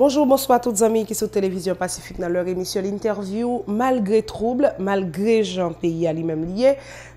Bonjour, bonsoit touts amis ki sou Televizyon Pacifique nan lor emisyon l'interview. Malgré trouble, malgré jen pays alimèm liye,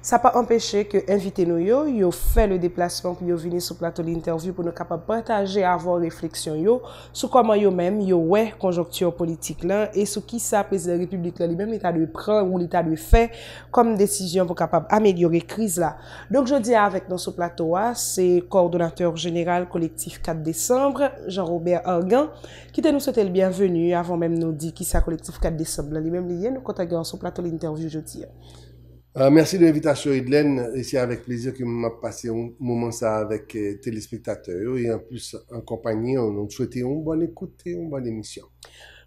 sa pa empèche ke invité nou yo, yo fè le deplasman ki yo vini sou plateau l'interview pou nou kapab prétage avò refleksyon yo sou kwa man yo mèm yo wè konjoktyon politik lan e sou ki sa apèzè republikan li mèm eta l'u prè ou l'eta l'u fè kom desisyon pou kapab amèliori kriz la. Donk je di avèk nou sou plateau wa, se kordonateur general kolektif 4 désembre, Jean-Robert Argan, Kite nou sote l'byenvenu avon menm nou di ki sa kolektif 4 décembre. Li menm liye nou kontage anson platou l'intervjou joti an. Euh, Mersi l'invitasyon idlen. E sya avek plezyon ki m ap pase yon mouman sa avek telespektateur. Yon plus an kompanyen. On nou chwete yon bon l'ekoute, yon bon l'emisyon.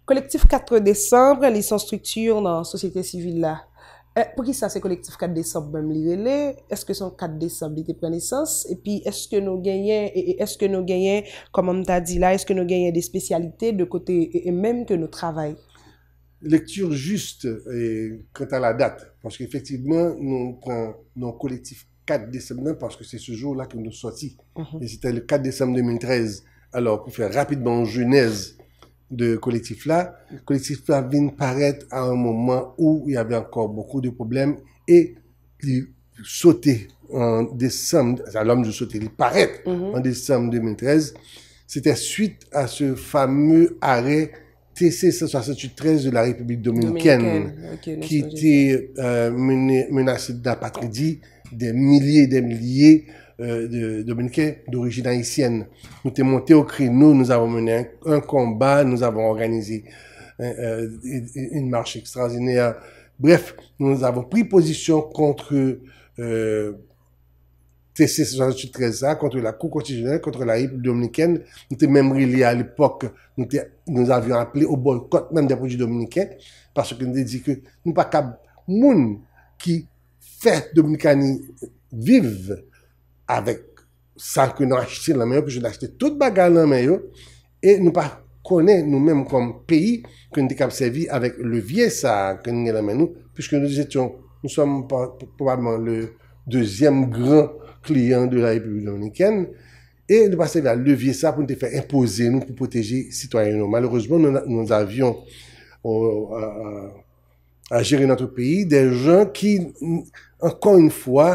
Kolektif 4 décembre, li son struktur nan sosyete sivile la. Eh, pou ki sa se kolektif 4 décemblèm li vele, eske son 4 décemblèm li te planesans, e pi eske nou genyen, kom an ta di la, eske nou genyen de spesyalite de kote, e menm ke nou travay. Lektur juste, kwen ta la date, paske efektiveman nou kon nan kolektif 4 décemblèm, paske se se jour la ke nou soti, mm-hmm. e se tel 4 décemblèm 2013, alor pou fè rapidman junez, de collectif-là. Collectif-là vient paraître à un moment où il y avait encore beaucoup de problèmes et il sautait en décembre, à l'homme du sauté, il paraît mhm. en décembre 2013. C'était suite à ce fameux arrêt TC 168-13 de la République dominicaine, qui était euh, menacé d'apatridie, des milliers et des milliers euh, dominicains d'origine haïtienne. Nous t'es monté au créneau, nous avons mené un, combat, nous avons organisé euh, euh, une marche extraordinaire. Bref, nous avons pris position contre euh, TC 13 a contre la Cour constitutionnelle, contre la HIP dominicaine. Nous étions même reliés à l'époque, nous, nous, avions appelé au boycott même des produits dominicains, parce que nous dit que nous pas qu'à monde qui fait Dominicanie vive, avèk sa kè nan achitè nan mè yo, pè jè nan achitè tout baga nan mè yo, e nou pa konè nou mèm kòm peyi kè nou te kap sevi avèk levye sa kè nou nge nan mè nou, pèchè nou jètyon, nou som pòbèlman le dezyèm gran kliyan de la republiou nan mè ken, e nou pa sevi la levye sa pou nou te fè impose nou pou poteji sitwayen nou. Malouzman, nou avyon a euh, jèri euh, nan outre peyi dè jèn ki, ankon yon fòa,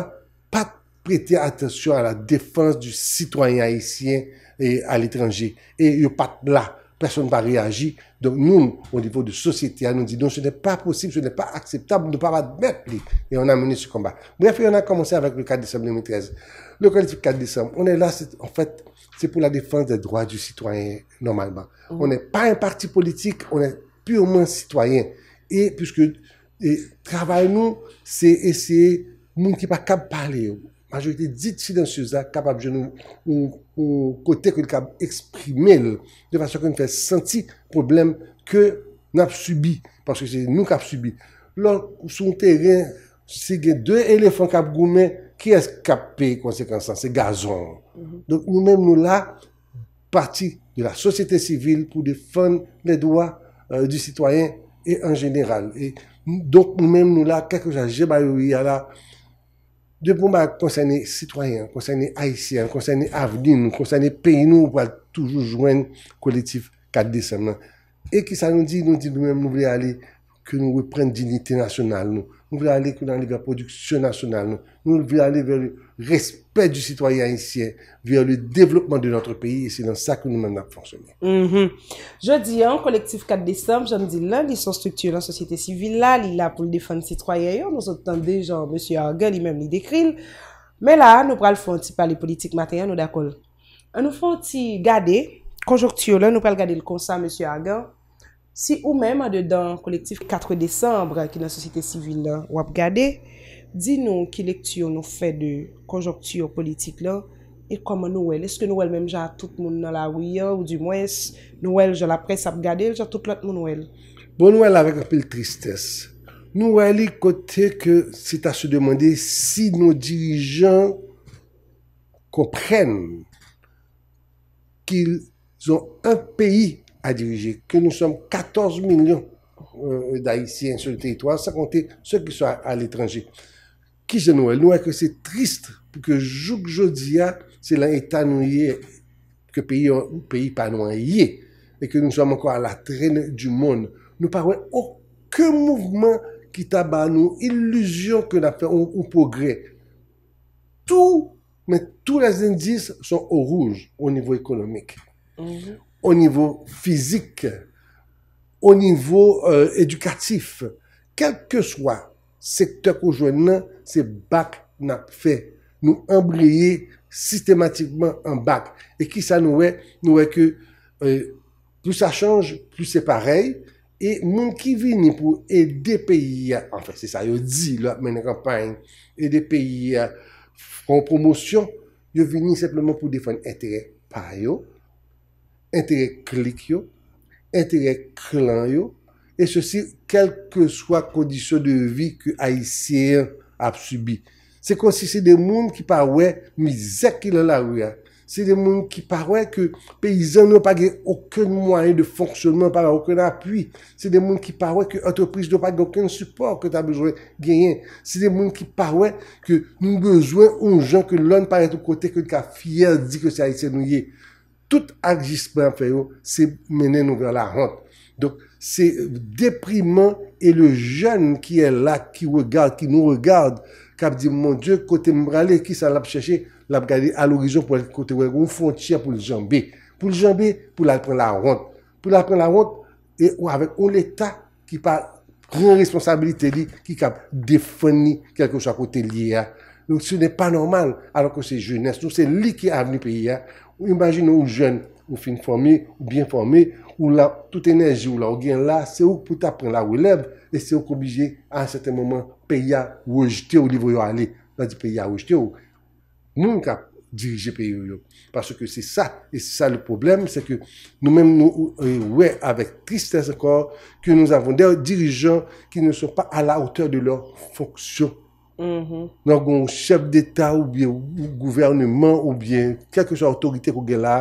prêter attention à la défense du citoyen haïtien et à l'étranger. Et il n'y a pas là, personne n'a réagi. Donc nous, au niveau de société, nous dit non, ce n'est pas possible, ce n'est pas acceptable, ne pas admettre. Et on a mené ce combat. Bref, on a commencé avec le 4 décembre 2013. Le collectif 4 décembre, on est là, en fait, c'est pour la défense des droits du citoyen, normalement. Oh. On n'est pas un parti politique, on est purement citoyen. Et puisque et, travail, nous, c'est essayer, nous qui pas capable parler, aje ou te dit si den souza kap ap jenou ou kote kwen kap eksprime l, de fasyon kon fè senti problem ke nap subi, paske se nou kap subi. Lò, sou teren, se gen dè elefant kap goumen ki eskapè konsekansan, se gazon. Donk mou mèm nou la, pati la sosyete sivil kou defan le doa euh, di sitwayen en general. Donk mou mèm nou la, kakou jan jemayou ya la Dè pou mwen konseyne sitwayen, konseyne haisyen, konseyne avlin, konseyne pey nou pou wè toujou jwen kolektif kat desem. E ki sa nou di nou di nou mwen mou vè ale ke nou wè pren djinite nasyonal nou. Nou vè alè kwen an lè vè produksyon nasyonal nou. Nou vè alè vè lè respèd di citoyen insyen, vè lè lè devlopman de lòtre peyi, e se nan sa kwen nou mè nan fonse mè. Je di an, kolektif 4 désem, jen di lè, li son struktiw lan sosyete sivil la, li la pou l'defan citoyen yo, monsotan dejan, Monsi Agan li mèm li dekril, mè la, nou pral fwant si pali politik matè, an nou dakol. An nou fwant ti gade, konjoktyo la, nou pral gade l'konsan Monsi Agan, Si ou mèm a de dan kolektif 4 décembre ki nan sosite sivile la wap gade, di nou ki lektyon nou fè de konjoktyo politik la e koman nou wèl? Eske nou wèl mèm jan tout moun nan la wiyan ou di mwès nou wèl jan la pres ap gade, jan tout lòt moun nou wèl? Bon nou wèl avèk apèl tristès. Nou wèl li kote ke sita se demande si nou dirijan kopren ki zon an peyi à diriger, que nous sommes 14 millions euh, d'Haïtiens sur le territoire, sans compter ceux qui sont à, l'étranger. Qui c'est Noël? Nous, que c'est triste que jouk jodia, c'est l'État noyé, que pays, pays pas noyé, et que nous sommes encore à la traîne du monde. Nous parlons aucun mouvement qui tabat nous illusion que la fait au progrès. Tout, mais tous les indices sont au rouge au niveau économique. Mm-hmm. o nivou fizik, o nivou edukatif. Euh, Kelke swa, sektèk oujwen nan, se bak nan fe, nou embriye sistematikman an bak, e ki sa nouè, nouè ke, euh, lou sa chanj, lou se parey, e moun ki vini pou edè peyi, an fe se sa yo di, lò menè kampany, edè euh, peyi, an promosyon, yo vini seplemen pou defon etere pareyo, entere klik yo, entere klan yo, e se si kelke swa kondisyon de vi ki a yisiye ap subi. Se konsi se de moun ki parwe mi zek ki la la wya. Se de moun ki parwe ke peyizan nou pa gen okon mwayen de fonksonman pa la okon apwi. Se de moun ki parwe ke otopris nou pa gen okon suport ke ta bejwen genyen. Se de moun ki parwe ke moun bejwen ou jen ke loun parete kote kwen ka fiyel di ke se a yisiye nou yey. Tout akjisman feyo se mene nou ver la hont. Dok se depriman e le jen ki el la ki nou regarde kap di mon die kote mbrale ki sa lap chache lap gade al orizon pou el kote wèk ou fontia pou l'jambé. Pou l'jambé pou la pren la hont. Pou la pren la hont e ou avèk ou l'eta ki pa kre responsabilite li ki kap defoni kelke ou sa kote li ya. Donc se nè pa normal alò kon se jenès. Nou se li ki avè ni peyi ya Ou imagine ou jen, ou fin formi, ou bien formi, ou la, tout enerji ou la ou gen la, se ou pou ta pren la ou lev, e se ou pou bije an certain momen peya ou ojite ou li vo yo ale. La di peya ou ojite ou, moun ka dirije peyo yo. Paso ke se sa, e se sa le probleme, se ke nou men nou we avèk tristès akor, ke nou avon de dirijon ki nou son pa a la oteur de lor fonksyon. Mm-hmm. nan goun chep deta ou bien ou gouvernement ou bien kelke chan otorite kou gela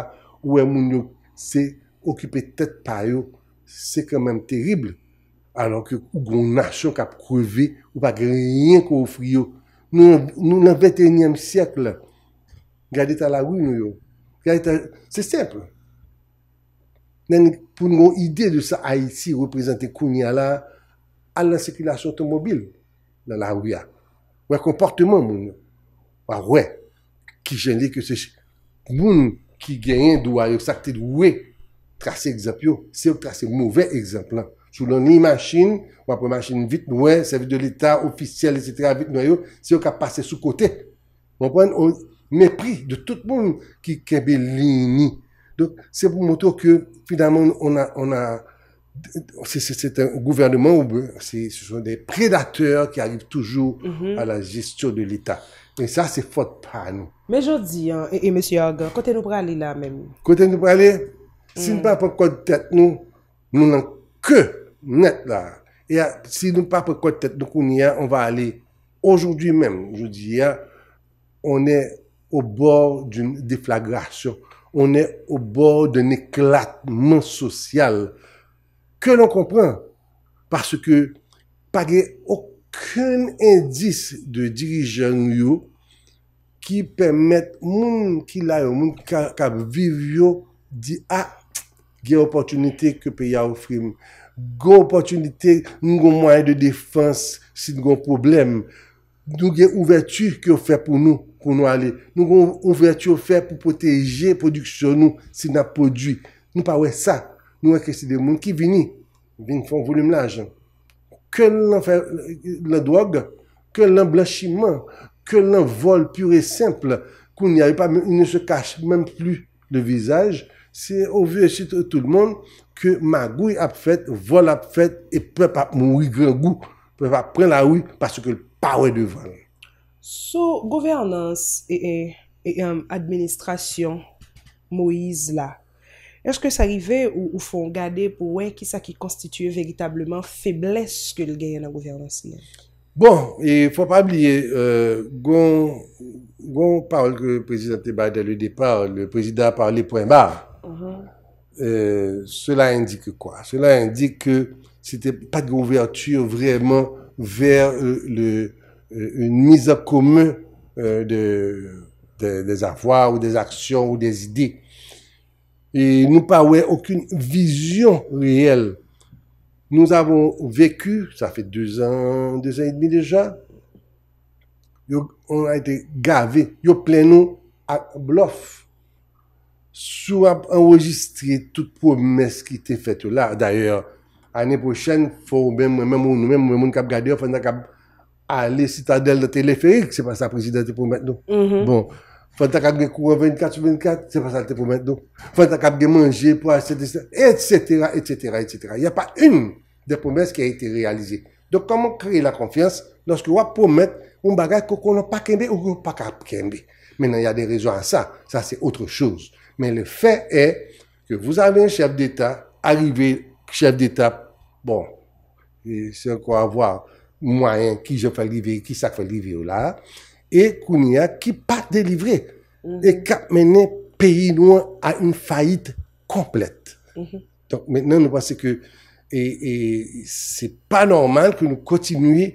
ou e moun yo se okipe tet pa yo se kemen terible alon ke ou goun nachok ap kreve ou pa gen rien kou ofri yo nou nan 21e siyak la gade ta la wou nou yo gade ta, se seple nen pou nou ide de sa Haiti reprezenten kounya la al nan sekilasyon tomobil la la wou ya wè komportèman ah, moun, wè wè, ki jen li ke se chè, moun ki genyen dwa yo sakte dwe, trase egzap yo, se yo trase mouvè egzap lan, sou loun ni machin, wè pou machin vit nouè, servit de l'Etat, ofisyel, et cetera, vit nouè yo, se yo ka pase sou kote, moun pren o mepri de tout moun ki kebe lini, se pou moutou ke, fidèman, on a, on a, Se se se se te gouvernement ou be, se se se se de predateur ki arrive toujou a mm-hmm. la gestion de l'Etat. E sa se fote pa nou. Me jodi, e mè sè yon, kote nou prale la mè mou? Kote nou prale, si nou mm. pa pral kote tèt nou, nou nan ke mè tèt la. E ah, si nou pa pral kote tèt nou kouni ya, on va ale, oujou di mèm, jodi ya, onè ou bor d'un deflagration, onè ou bor d'un éklatman sosyal, Ke nou kompran? Parce ke pa ge okun indis de dirijan yo ki pemet moun ki la yo, moun ka viv yo di ah, e a, gen opotunite ke pe ya ofrim. Gen opotunite nou gen mwaye de defans si nou gen problem. Nou gen ouvertu ke oufe pou nou kon wale. Nou gen ouvertu oufe pou poteje produksyon nou si nan podwi. Nou pa wè sa. nou akresi de moun ki vini, vini fon volum laj, ke l'enfer, le drog, ke l'enblachiman, ke l'envol pur et simple, kou n'yay pa, moun ne se kache mèm plu le vizaj, se ouve chit tout moun, ke magoui ap fèt, vol ap fèt, e pwè pa moui gren gou, pwè pa pren la oui, paske l'pawè devan. Sou governans e, e yon euh, administrasyon, mouiz la, Est-ce que sa rive ou fon gade pou wè ki sa ki konstitue veritableman feblesse ke l'geyen la gouvernance lè? Bon, e fò pa blie, euh, goun parle ke prezident Tebae de lè depar, le prezident parle pou mbar, sè mhm. euh, la indike kwa? Sè la indike ke sè te pa d'gouverture vreman ver lè un misa koumè de zavwa euh, ou de zaksyon ou de zidè. E nou pa we akoun vizyon reyel. Nou zavon veku, sa fe 2 an, 2 an et demi deja. Yo, on a ete gavé. Yo plenou ak blof. Sou ap enregistre tout pou meskite fet yo la. D'ayèr, anè pochèn, fò ou mè mè moun, mè moun kap gadeyo, fènda kap ale citadel de teleferik. Se pa sa prezidenti pou mè nou. Mm-hmm. Bon. Fanta kap gen 24-24, c'est pas ça le promet faut Fanta kap manger pour acheter, etc., etc., etc. Il n'y a pas une des promesses qui a été réalisée. Donc, comment créer la confiance lorsque on promettre un bagage qu'on n'a pas kembe ou qu'on n'a pas Maintenant, il y a des raisons à ça. Ça, c'est autre chose. Mais le fait est que vous avez un chef d'État, arrivé chef d'État, bon, c'est encore avoir moyen qui je fais livrer, qui ça fait livrer là. E kou ni a ki pa delivre. Mhm. E ka mene peyi nou an an fayit komplet. Mhm. Donk menen nou wase ke... E se pa normal ke nou kontinuye.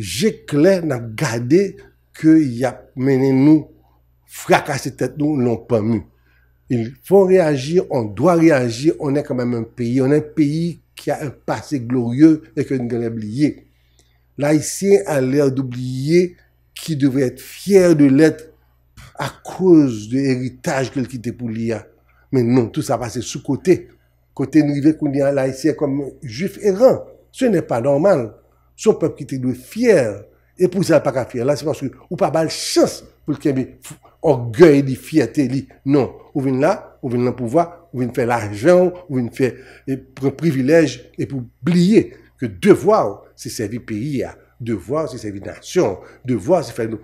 Je kler nan gade ke y ap mene nou frakase tet nou non pa mou. Il fon reagir, an doa reagir, an e kamem an peyi. An e peyi ki a an pase glorye ek an gane bliye. La isye an lèr doubliye ki devè et fyer de let a kouz de eritaj ke l'kite pou li ya. Men non, tout sa va se sou kote, kote nou i ve kouni an la isye kom juf eran. Se nè pa normal, son pep kite dwe fyer, epou zè l'paka fyer la, se mwanske ou pa bal chans pou l'kebe orgueil di fyer te li. Non, ou ven la, ou ven l'an pouva, ou ven fè l'ajan, ou ven fè privilèj, epou blye ke devwa ou se servi pe i ya. devwar se sevi nasyon, devwar se fay nou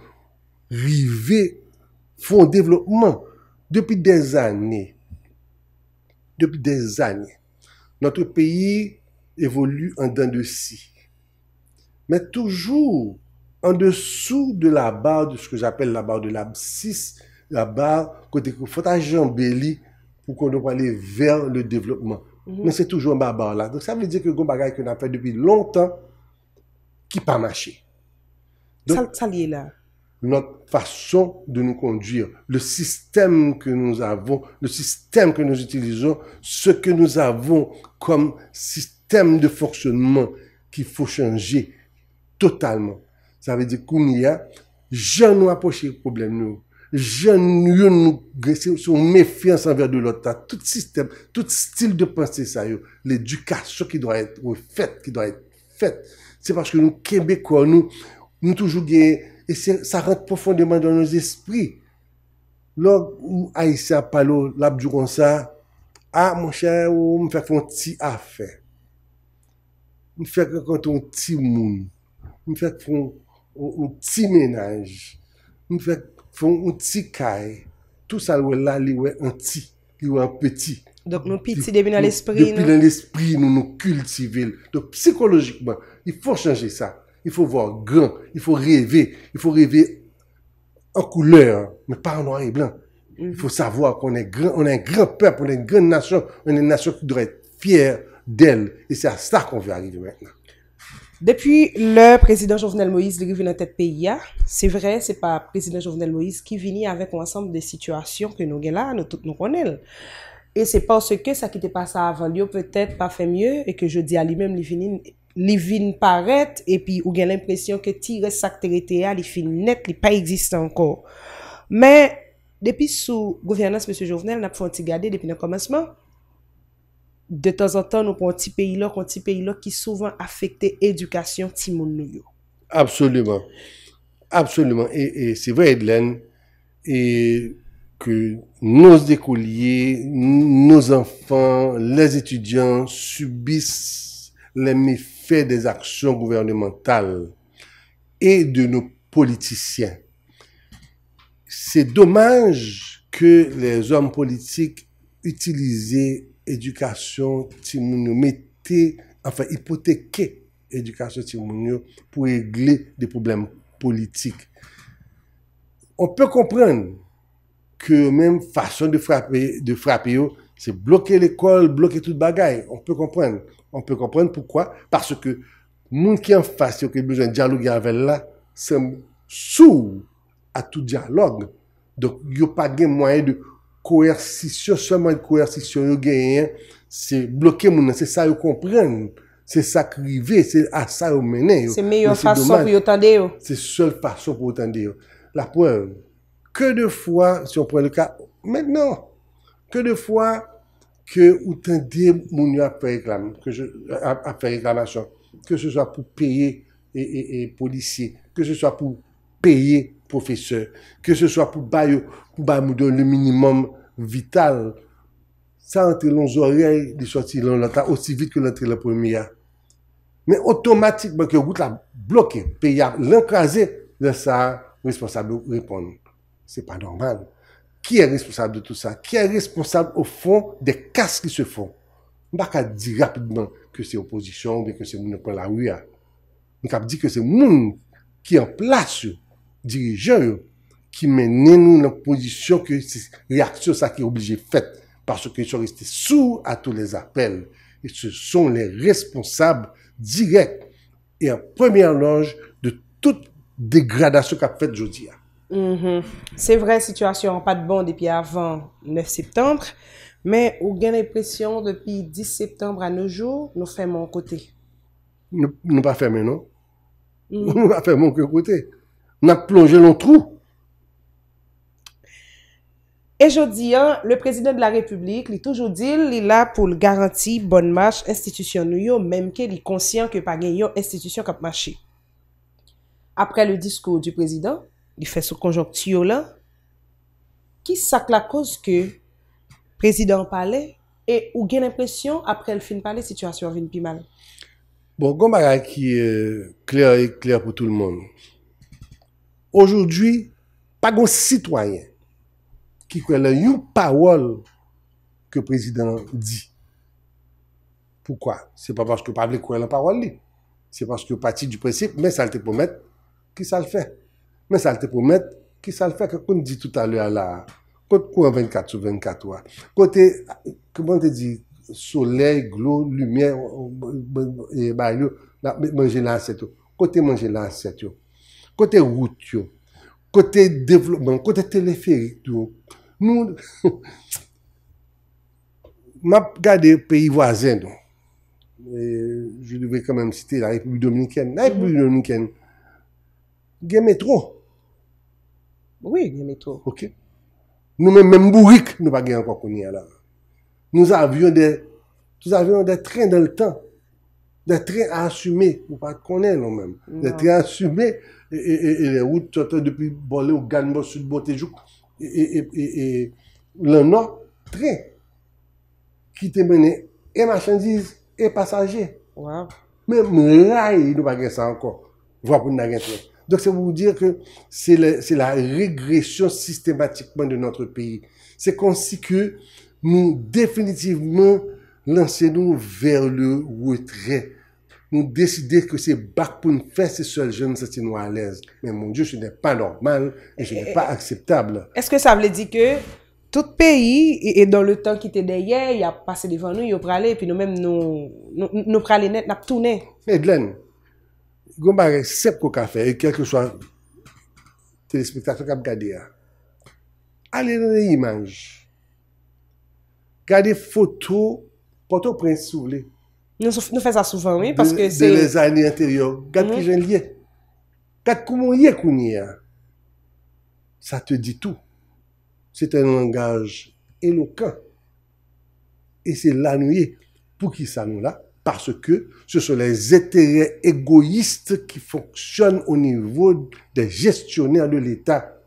rive, foun devlopman. Depi de zanye, depi de zanye, notre peyi evolu an dan de si. Men toujou, an dessou de la bar, de se ke j apel la bar de la bsis, la bar kote kou fota jambeli, pou kon nou wale ver le devlopman. Men mm-hmm. se toujou an ba bar la. Sa mwen diye ke goun bagay ke nan fay depi lontan, qui pas marché. Donc, ça, là. Notre façon de nous conduire, le système que nous avons, le système que nous utilisons, ce que nous avons comme système de fonctionnement qu'il faut changer totalement. Ça veut dire qu'on y a, je nous approche le problème, nous. Je nous, nous, méfiance envers de l'autre. Tout système, tout style de pensée, ça, l'éducation qui doit être faite, qui doit être faite Se pache nou kebeko, nou toujou gen, e sa rent profondeman dan nou espri. Log ou Aïsia Palo labduronsa, a, ah, moun chè, ou mwen fèk foun ti a fè. Mwen fèk kwen ton ti moun. Mwen fèk foun, ou ti menaj. Mwen fèk foun, ou ti kaj. Tou sal wè la li wè an ti, li wè an peti. Dok nou piti devine l'espri nou. Depine l'espri nou, nou kultive. Dok psikologikman. Il faut changer ça. Il faut voir grand. Il faut rêver. Il faut rêver en couleur, mais pas en noir et blanc. Il mhm. faut savoir qu'on est grand, on est un grand peuple, on est une grande nation, on est une nation qui doit être fière d'elle. Et c'est à ça qu'on veut arriver maintenant. Depuis le président Jovenel Moïse, il est dans tête pays, hein, c'est vrai, c'est pas le président Jovenel Moïse qui vient avec un ensemble de situations que nous avons là, nous toutes nous connaissons. Et c'est parce que ça qui était passé avant lui, peut-être pas fait mieux, et que je dis à lui-même, il vient li vin paret, epi ou gen l'impresyon ke ti res akterite ya, li fin net, li pa eksiste ankon. Men, depi sou govianans M. Jouvenel, nap fwant ti gade depi nan komanseman, de ton zan ton nou kon ti peyi lò, kon ti peyi lò ki souvan afekte edukasyon ti moun meyo. Absolument. Absolument. Et c'est vrai, Edlen, et que nos écoliers, nos enfants, les étudiants subissent les méfies fait des actions gouvernementales et de nos politiciens. C'est dommage que les hommes politiques utilisent éducation timounio, mettent, enfin hypothéquer éducation timounio pour régler des problèmes politiques. On peut comprendre que même façon de frapper, de frapper c'est bloquer l'école, bloquer toute bagaille. On peut comprendre. On pe komprenn poukwa? Parce ke moun ki an fasyo ke bezwen diyalog yavel la, se m sou a tout diyalog. Donk yo pa gen mwenye de koersisyon, seman de koersisyon yo genyen, se blokè mounen, se sa yo komprenn, se sa krive, se sa yo menen yo. Se me yo fasyon pou yo tande yo. Se sol fasyon pou yo tande yo. La pouen, ke defoy, si yo pren le ka, men nan, ke defoy, Ke ou tan di mouni ap preklam, ap preklam asan, ke se sa pou peye policye, ke se sa pou peye profeseur, ke se sa pou bayou kou bay mou don le minimum vital, sa entre lon zorey li choti lan lantan, osi vit ke lantan la premia. Men otomatikman ke wout la blokye, pe ya lankaze la sa responsable ou repon. Se pa normal. Ki e responsable de tout sa? Ki e responsable au fond de kase ki se fon? Mbak a di rapidman ke se oposisyon ve ke se mounen kon la ouya. Mkap di ke se mounen ki en plas yo, dirijen yo, ki menen nou l'oposisyon ki reaksyon sa ki oblije fet parce ki sou resté sou a tou les apel. Se son le responsable direk e en premier longe de tout degradasyon kap fet jodi ya. Mhm. C'est vrai, situation n'a pas de bonde depuis avant 9 septembre, mais on gagne l'impression depuis 10 septembre à nos jours, nous fermons au côté. Nous ne fermons pas, non mm.? Nous ne fermons qu'au côté. Nous avons plongé dans le trou. Et je dis, le président de la République, il est toujours dit, il est là pour garantir bonne marche, institutionnou, même qu'il est conscient qu'il n'y a pas d'institution comme marché. Après le discours du président... li fè sou konjonktiyo la, ki sak la koz ke prezident pale e ou gen l'impression apre l'film pale situasyon vin pi male? Bon, kon bagay ki eh, kler e kler pou tout l'monde. Ojoujoui, pa gwo sitwayen ki kwe lè yon pawol ke prezident di. Poukwa? Se pa pwoske pwoske pwoske kwe lè pawol li. Se pwoske pwoske pati di prezint men sal te pwomet ki sal fè. men sa te pou met ki sa l fèk akoun di tout alè alè. Kote kou an 24 sou 24 wè. Kote, kouman te di, sole, glo, lumiè, e bayou, mwen jè lan set yo. Kote mwen jè lan set yo. Kote wout yo. Kote devlopman, kote teleferik yo. Nou, map gade peyi wazen yo. Je lè vè kaman site la republi dominiken. La republi dominiken, gen metro. Oui, yon neto. Ok. Nou men men mbou rik nou bagye anko konye alav. Nou avyon de, nou avyon de tren del tan. De tren ansume, nou pat konen loun men. De tren ansume, e le wout chote depi bolè ou non, non. ganbo sud bote jok, e, e, e, e, loun nan, tren, ki te mene, e machanziz, e pasaje. Waw. Men mlai nou bagye sa anko, vwa pou nan gen tron. Donk se vou dire ke se la regresyon sistematikman de notre peyi. Se konsi ke moun definitivman lansen nou ver le wotre. Moun deside ke se bak pou n'fè se sol jen se ti nou alèz. Men moun diou se nè pa normal, se nè pa akseptable. Eske sa vle di ke tout peyi, et dans le temps qui te dé yè, y a passé devant nous, y a pralé, et puis nous-mêmes nous pralé net, n'a tout nè. Edlen! Goumbare, sep kou ka fe, e kel ke chwa telespektasyon kap gade ya. Ale nan e imanj. Gade foto, foto prensou le. Nou fè sa soufan, oui, paske se... De le zani anteryo. Gade ki mhm. jen liye. Gade koumon ye kou niya. Sa te di tou. Se te nan langaj elokan. E se lanou ye pou ki sa nou la. Parce que ce sont les éthérés égoïstes qui fonctionnent au niveau des gestionnaires de l'État.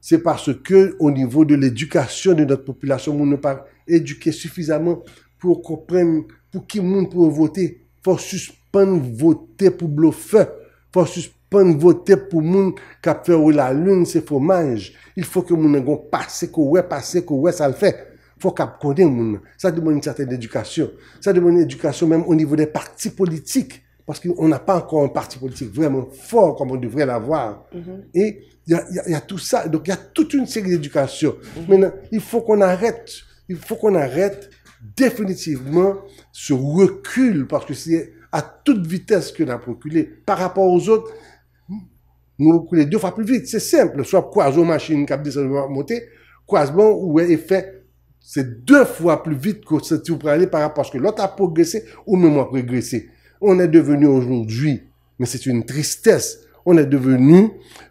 C'est parce que, au niveau de l'éducation de notre population, moun n'est pas éduqué suffisamment pour qu'il y ait moun pou voter. Faut suspendre voter pou blofer. Faut suspendre voter pou moun kapfer ou la lune se fomage. Il faut que moun n'engou passek ou wè passek ou wè sal fèk. Fok ap konen moun men. Sa demon yon sate d'edukasyon. Sa demon yon edukasyon mèm o nivou de parti politik. Paske yon ap ankon an parti politik vremen fòr komon devre la vwa. Mm-hmm. Et yon yon tout sa. Donc yon yon tout yon sèri d'edukasyon. Men yon yon fò kon arèt. Yon fò kon arèt definitivman se rekul paske se yon a tout vitès ke yon ap rekulé par rapport ou zot nou rekulé deou fwa pli vit. Se simple. So ap kouazou machin kap disan mouté kouaz bon Se deou fwa plou vite kon se ti ou pralè par rapport se ke lot a progresè ou mè mwa progresè. On è devenu aujourd'hui, men se t'youn tristès, on è devenu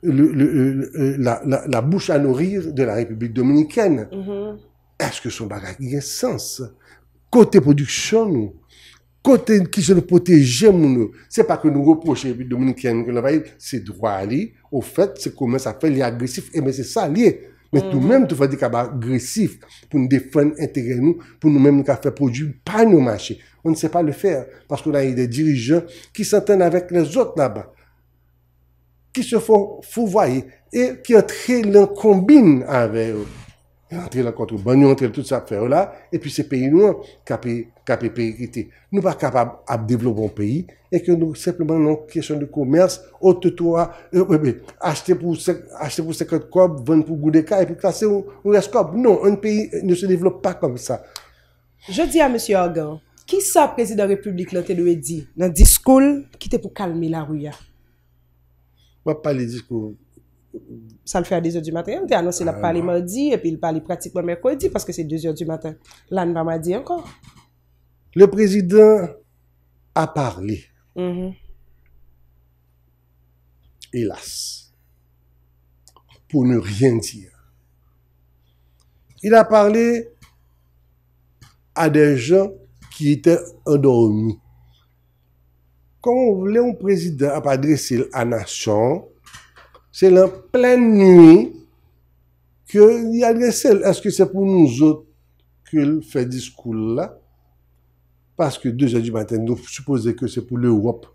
la bouche à nourrir de la Republike Dominikène. Mm-hmm. Est-ce que son bagage yè sens? Kote produksyon nou? Kote ki se nou potejè moun nou? Se pa ke nou reproche Republike Dominikène, se droua li, ou fet se koumen sa fè li agresif, e men se sa liè. Mè tou mèm mm-hmm. tou fè di kaba agresif pou nou defen integre nou, pou nou mèm nou ka fè prodjou pa nou manche. On ne sè pa le fè, paskou la yè de dirijan ki s'entèn avèk lè zot nabè. Ki se fò fò voye, e ki antre lè kombine avè yo. Et la contre nous entre tout ça faire là, et puis ces pays nous, ne sommes Nous pas capables de développer un pays, et que nous, simplement, non, question de commerce, haute toi, euh, acheter pour, acheter pour 50 cobs, vendre pour goût de et puis classer on reste cob. Non, un pays ne se développe pas comme ça. Je dis à M. Organ, qui ça, président de la République, dit, dans le discours, qui était pour calmer la rue? Je ne Moi, pas de discours ça le fait à 2 h du matin. il a annoncé la ah, parler mardi et puis il parlait pratiquement mercredi parce que c'est 2 h du matin. Là, on m'a dit encore. Le président a parlé. Mm-hmm. Hélas. Pour ne rien dire. Il a parlé à des gens qui étaient endormis. Comment voulait un président à adresser à la nation c'est la pleine nuit que qu'il laissé. Est-ce que c'est pour nous autres qu'il fait discours-là? Parce que 2 heures du matin, nous supposons que c'est pour l'Europe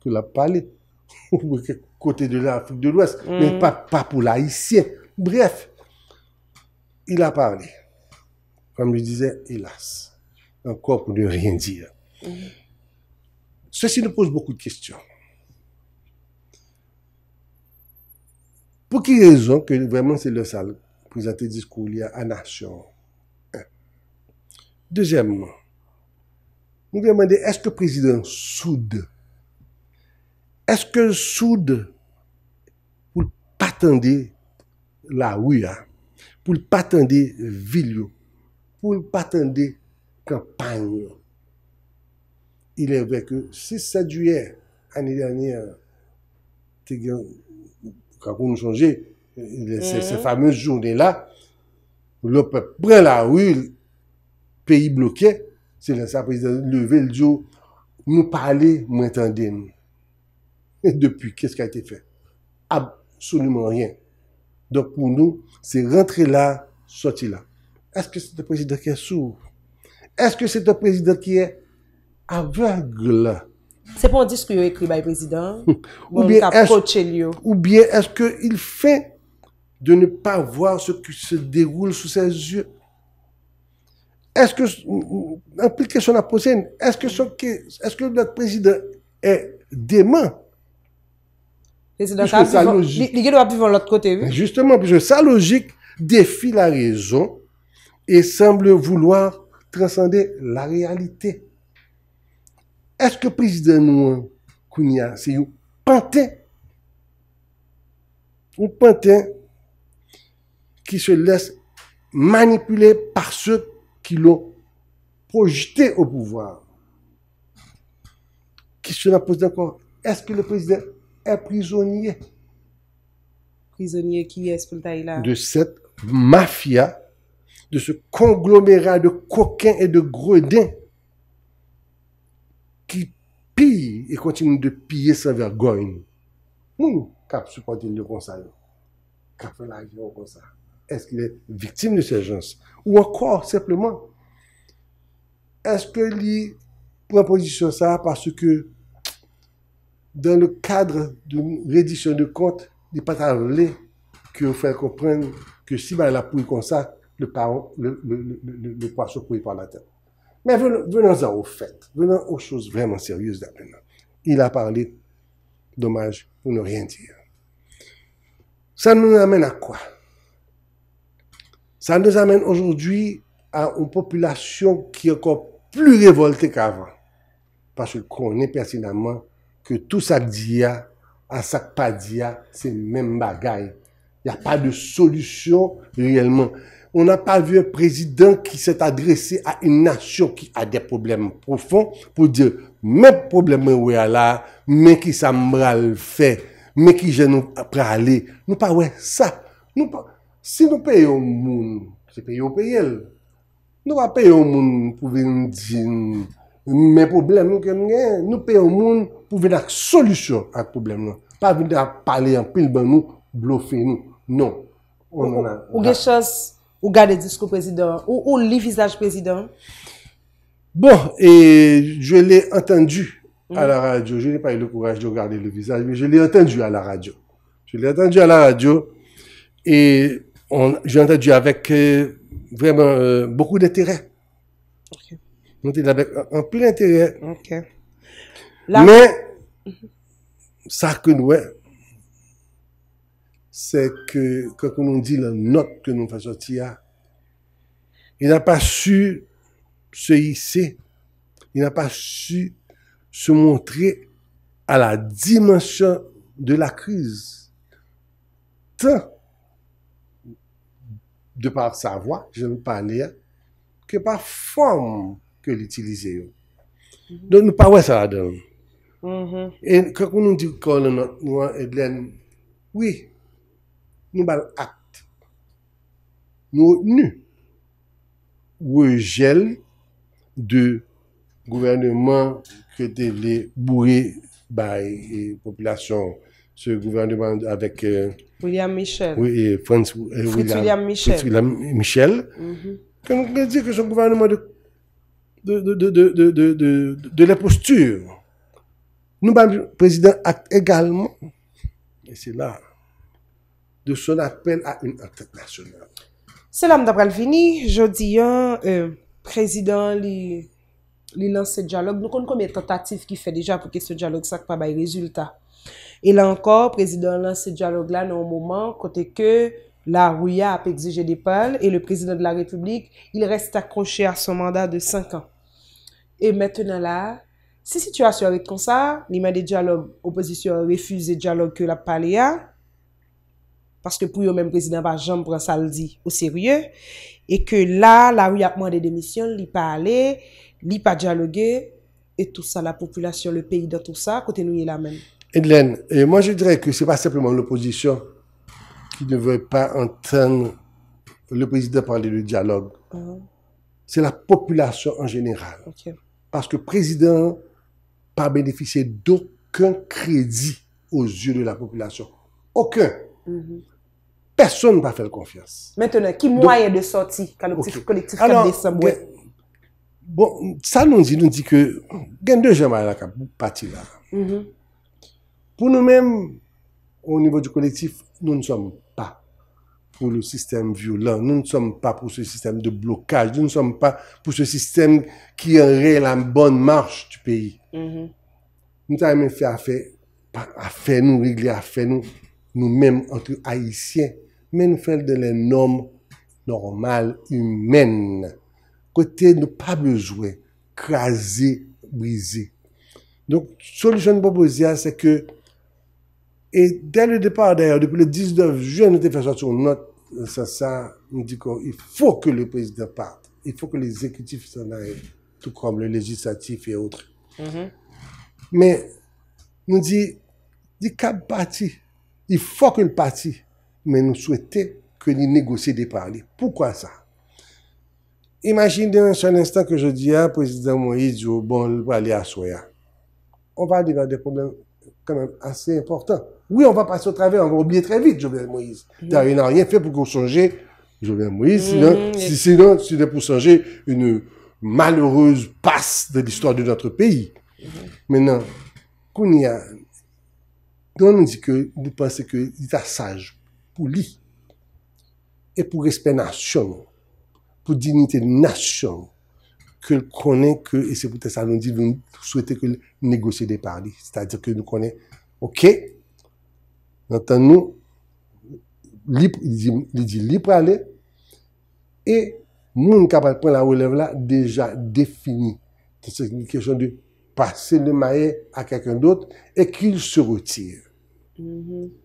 qu'il a parlé. Ou côté de l'Afrique de l'Ouest, mm. mais pas, pas pour l'Haïtien. Bref, il a parlé. Comme je disais, hélas, encore pour ne rien dire. Mm. Ceci nous pose beaucoup de questions. Pou ki rezon ke vèman se lè sal pou zate diskoun li a anasyon? Dejèm, mou vèman de, eske prezident soude? Eske soude pou l'patande la ouya? Pou l'patande vil yo? Pou l'patande kampanyo? Ilè vè ke se sa duye anè lè anè te gen... Kwa pou nou chanje, se mhm. fame jounen la, lopè pre la ou, peyi blokè, se la sa prezident leve l diyo, mou pale, mou entende. E depi, keske a ite fe? Absouloumen rien. Dok pou nou, se rentre la, soti la. Eske se te prezident ke sou? Eske se te prezident ke avegle la? Se pou an dis ki yo ekri bay prezident, ou li ka poche li yo. Ou bien, eske il fe de ne pa vwa se ki se deroule sou se zye. Eske, an pil kresyon aposene, eske son ke, eske lot prezident e deman? Prezident a, li gen do ap vivon lot kote. Justement, sa logik defi la rezon, e semble vouloar transande la realite. est-ce que le président nous, euh, Kounia, c'est un pantin Un pantin qui se laisse manipuler par ceux qui l'ont projeté au pouvoir. Question la pose d'accord? Est-ce que le président est prisonnier Prisonnier qui est-ce là De cette mafia, de ce conglomérat de coquins et de gredins piye, e kontine de piye sa vergoyne. Mou, kap sou patine de konsa yo. Kap la yon konsa. Eske lè, vitime de serjons. Ou ankor, sepleman, eske lè, preposisyon sa, parce ke, dan le kadre de redisyon de kont, li pata lè, ke ou fèl komprende, ke si ba la pouye konsa, le pa sou pouye pa la tèp. Mais venons-en au fait. Venons aux choses vraiment sérieuses d'après Il a parlé, dommage, pour ne rien dire. Ça nous amène à quoi Ça nous amène aujourd'hui à une population qui est encore plus révoltée qu'avant. Parce qu'on est pertinemment que tout ça dit, à ça pas dit, c'est même bagaille. Il n'y a pas de solution réellement. On a pa vi yon prezident ki se adrese a yon nasyon ki a de problem profon pou diye men problem mwen we ala, men ki sa mral fe, men ki jen nou prale. Nou pa we sa. Si nou pe yon moun, se pe yon pe yel. Nou pa pe yon moun pou ven diye men problem mwen kem gen. Nou pe yon moun pou ven ak solusyon ak problem mwen. Pa ven da pale an pil ban nou, blofe nou. Non. Ou de chas... ou garder discours président, ou, les le visage président Bon, et je l'ai entendu à la mm. radio. Je n'ai pas eu le courage de regarder le visage, mais je l'ai entendu à la radio. Je l'ai entendu à la radio et j'ai entendu avec euh, vraiment euh, beaucoup d'intérêt. Okay. Entendu avec un, plein intérêt. Ok. Mais, mm-hmm. ça que nous, se ke kakoun nou di la not ke nou fachoti ya, yon a pa su se hisse, yon a pa su se montre a la dimensyon de la krize. Te, de pa sa vwa, jen nou pa aneya, ke pa fwam ke l'utilize yo. Don nou pa wè sa la don. E kakoun nou di kon nou an Edlen, wè, nous acte. nous, nous, nous gel de gouvernement qui était bourré par les populations, ce gouvernement avec euh, William Michel oui, et France, euh, William, Michel comme on peut dire que ce gouvernement de de, de, de, de la posture nous bal président, acte également, et c'est là de son apel a un entret mersyonel. Selam dabral vini, jodi yon, euh, prezident li lanse diyalog, nou kon kon mi etre kontaktif ki fe deja pou ke se diyalog sak pa bay rezultat. E lankor, prezident lanse diyalog la nou mouman kote ke la rouya ap exege depal e le prezident de la republik, il reste akroche a son mandat de 5 an. E mettenan la, se situasyon avet konsa, li man de diyalog oposisyon refuze diyalog ke la paleya, parce que pour eux même président va jamais prend ça au sérieux et que là la rue a demandé démission, il pas aller, il pas dialoguer. et tout ça la population, le pays dans tout ça, côté nous est là même. Hélène, moi je dirais que c'est pas simplement l'opposition qui ne veut pas entendre le président parler de dialogue. Mhm. C'est la population en général. Parce que le président pas bénéficier d'aucun crédit aux yeux de la population. Aucun. Mhm. Person pa fèl konfiyans. Mètenè, ki mwa yè de soti ka nou tif kolektif kèm desèm wè? Bon, sa nou di, nou di kè gen mm-hmm. de jèm wè la kabou pati la. Pou nou mèm ou nivou di kolektif, nou nè som pa pou lè sistem violè, nou nè som pa pou se sistem de blokaj, nou nè som pa pou se sistem ki yè rè la mbon march tu peyi. Mm-hmm. Nou sa yè mè fè a fè, a fè nou, rè glè a fè nou, nou mèm antre haïsyen Men nou fèl de lè nòm normal, imèn, kote nou pa bejouè, krasi, wizi. Donk, solusyon boboziya, se ke, et dèl le depar, dèlè, depo le 19 juan, nou te fèl chanson not, sa sa, nou di kon, i fò ke le prez depar, i fò ke l'ezekutif san aè, tout krom le legislatif et autres. Men, mm-hmm. nou di, di kap pati, i fò ke l'pati, mais nous souhaitons que les négociés des parler. Pourquoi ça? Imaginez un seul instant que je dis à président Moïse, oh, bon, on va aller à Soya. On va aller des problèmes quand même assez importants. Oui, on va passer au travers, on va oublier très vite Jovenel Moïse. Mm. Il Il n'a rien fait pour qu'on change Jovenel Moïse, mm, sinon, c'est mm. sinon, pour changer une malheureuse passe de l'histoire de notre pays. Mm-hmm. Maintenant, qu'on y a, on nous dit que nous pensez qu'il est sage pou li. E pou respet nashon. Pou dinite nashon. Kèl konen kèl, e se poutè sa loun di, souwete kèl negosye de parli. Stè a di kèl nou konen, ok, natan nou, li pou, li di li pou ale, e, moun kapal pon la wèlev la, deja defini. Tè se kèl chan de, passe le mayè a kèkèn d'ot, e kèl se rotir. Mou mm-hmm. mou.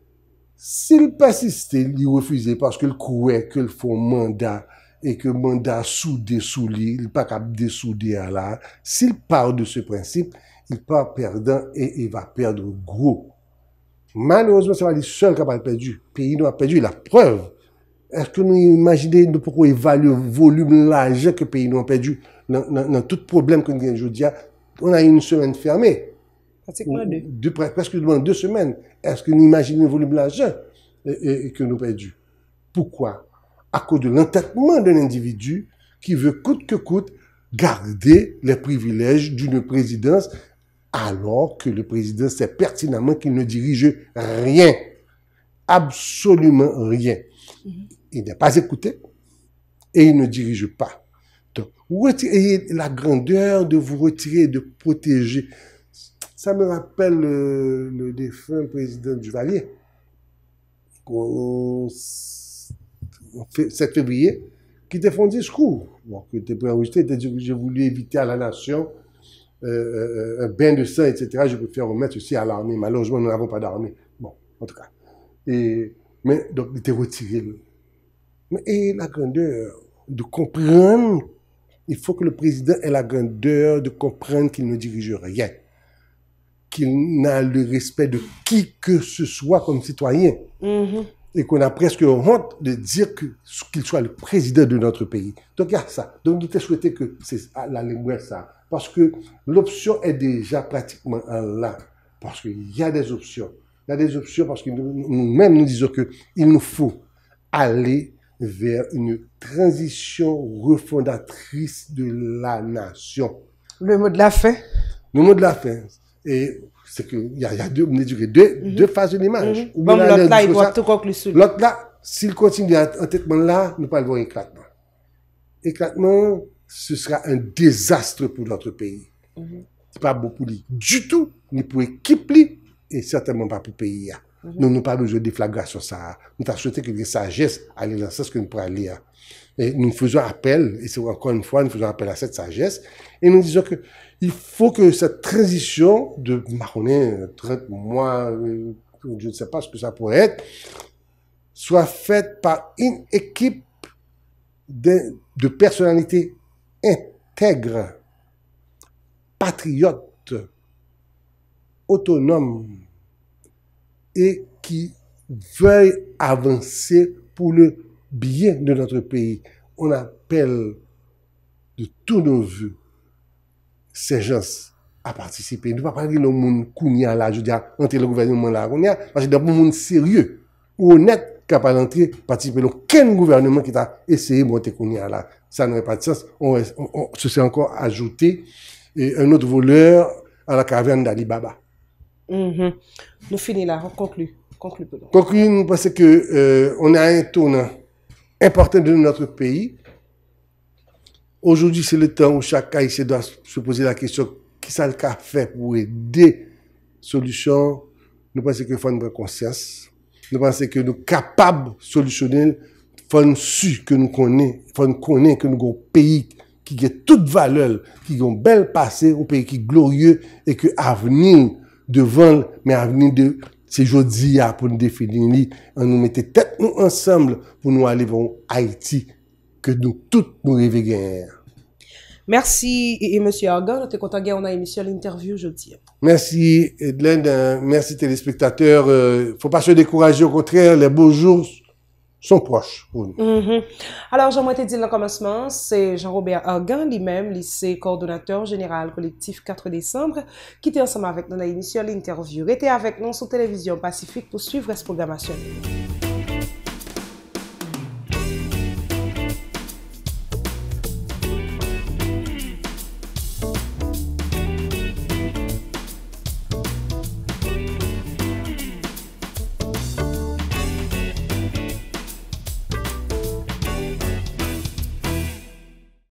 Sil pasiste li refuze paske l kouè ke l fò manda e ke manda sou desou li, li pa kap desou di ala, sil par de se prinsip, il par perdant e va perdre gro. Manouzman sa va li sèl kap apèdou. Pèyi nou apèdou, il ap prèv. Est-ce que nou imaginez nou poukou evalou volume laje ke pèyi nou apèdou nan tout problem kon genjou diya? On a yon sèmen fermé. Pratiquement deux. presque deux semaines. Est-ce que vous imaginez le volume d'argent hein, que nous perdons Pourquoi À cause de l'entêtement d'un individu qui veut coûte que coûte garder les privilèges d'une présidence alors que le président sait pertinemment qu'il ne dirige rien, absolument rien. Mm-hmm. Il n'est pas écouté et il ne dirige pas. Donc, la grandeur de vous retirer, de protéger ça me rappelle le, défunt président Duvalier. En 7 février, qui défendit ce discours. il était il dit que j'ai voulu éviter à la nation euh, euh, un bain de sang, etc. Je préfère remettre aussi à l'armée. Malheureusement, nous n'avons pas d'armée. Bon, en tout cas. Et, mais donc, il était retiré. Mais, et la grandeur de comprendre, il faut que le président ait la grandeur de comprendre qu'il ne dirige rien qu'il n'a le respect de qui que ce soit comme citoyen. Mm-hmm. Et qu'on a presque honte de dire que, qu'il soit le président de notre pays. Donc il y a ça. Donc nous te souhaité que c'est la langue ça. Parce que l'option est déjà pratiquement là. Parce qu'il y a des options. Il y a des options parce que nous-mêmes nous disons qu'il nous faut aller vers une transition refondatrice de la nation. Le mot de la fin Le mot de la fin, E, se ke, y a de, mne dire, de, de fase de nemanj. Bon, lot la, y vo te konklusyon. Lot la, si l kontinu y a entetman la, nou palevon eklatman. Eklatman, se sra an dezastre pou l'otre peyi. Se pa boku li. Du tout, ni pou ekip li, e certainman pa pou peyi ya. Nou, mhm. nou palevon jo deflagra son sa. Nou ta chote ke de sajes, alen la sa, se ke nou pral li ya. Nou fwezo apel, e se wakon mwou fwa, nou fwezo apel la sete sajes, e nou dizon ke, il faut que cette transition de marronnais moi, euh, je ne sais pas ce que ça pourrait être, soit faite par une équipe de, personnalités intègres, patriotes, autonomes et qui veuillent avancer pour le bien de notre pays. On appelle de tous nos vœux sejans a patisipe. Nou pa pali loun moun kouni ala, joudia, mante lè gouverne moun la kouni ala, pache dè moun moun serye, ou net kapalantri patisipe loun, ken gouverne moun ki ta esye mante kouni ala. Sa nwè patisans, se se ankon ajoute un notre voleur a la kavèn d'Ali Baba. Nou fini la, konklu. Konklu nou pwese ke onè a yon ton important de nou noutre peyi, Ojojou di se le tan ou chaka y se do a se pose la kesyon ki sa l ka fe pou e de solusyon, nou pan se ke foun mwen konsyans, nou pan se ke nou kapab solusyonel, foun su ke nou konen, foun konen ke nou go peyi ki ge tout valeul, ki gon bel pase, ou peyi ki glorye, e ke avenin devan, men avenin de se jodi ya pou nou definini, an nou mette tep nou ansamble pou nou alevon Haiti, que nous toutes nous réveillons. Merci, et, Monsieur Argan, t'es content on a initié l'interview aujourd'hui. Merci, Edlène. merci téléspectateurs. ne euh, faut pas se décourager, au contraire, les beaux jours sont proches pour nous. Mm-hmm. Alors, j'aimerais te dire le commencement, c'est Jean-Robert Argan lui-même, lycée coordonnateur général collectif 4 décembre, qui était ensemble avec nous, dans l'émission interview. l'interview. avec nous sur Télévision Pacifique pour suivre cette programmation.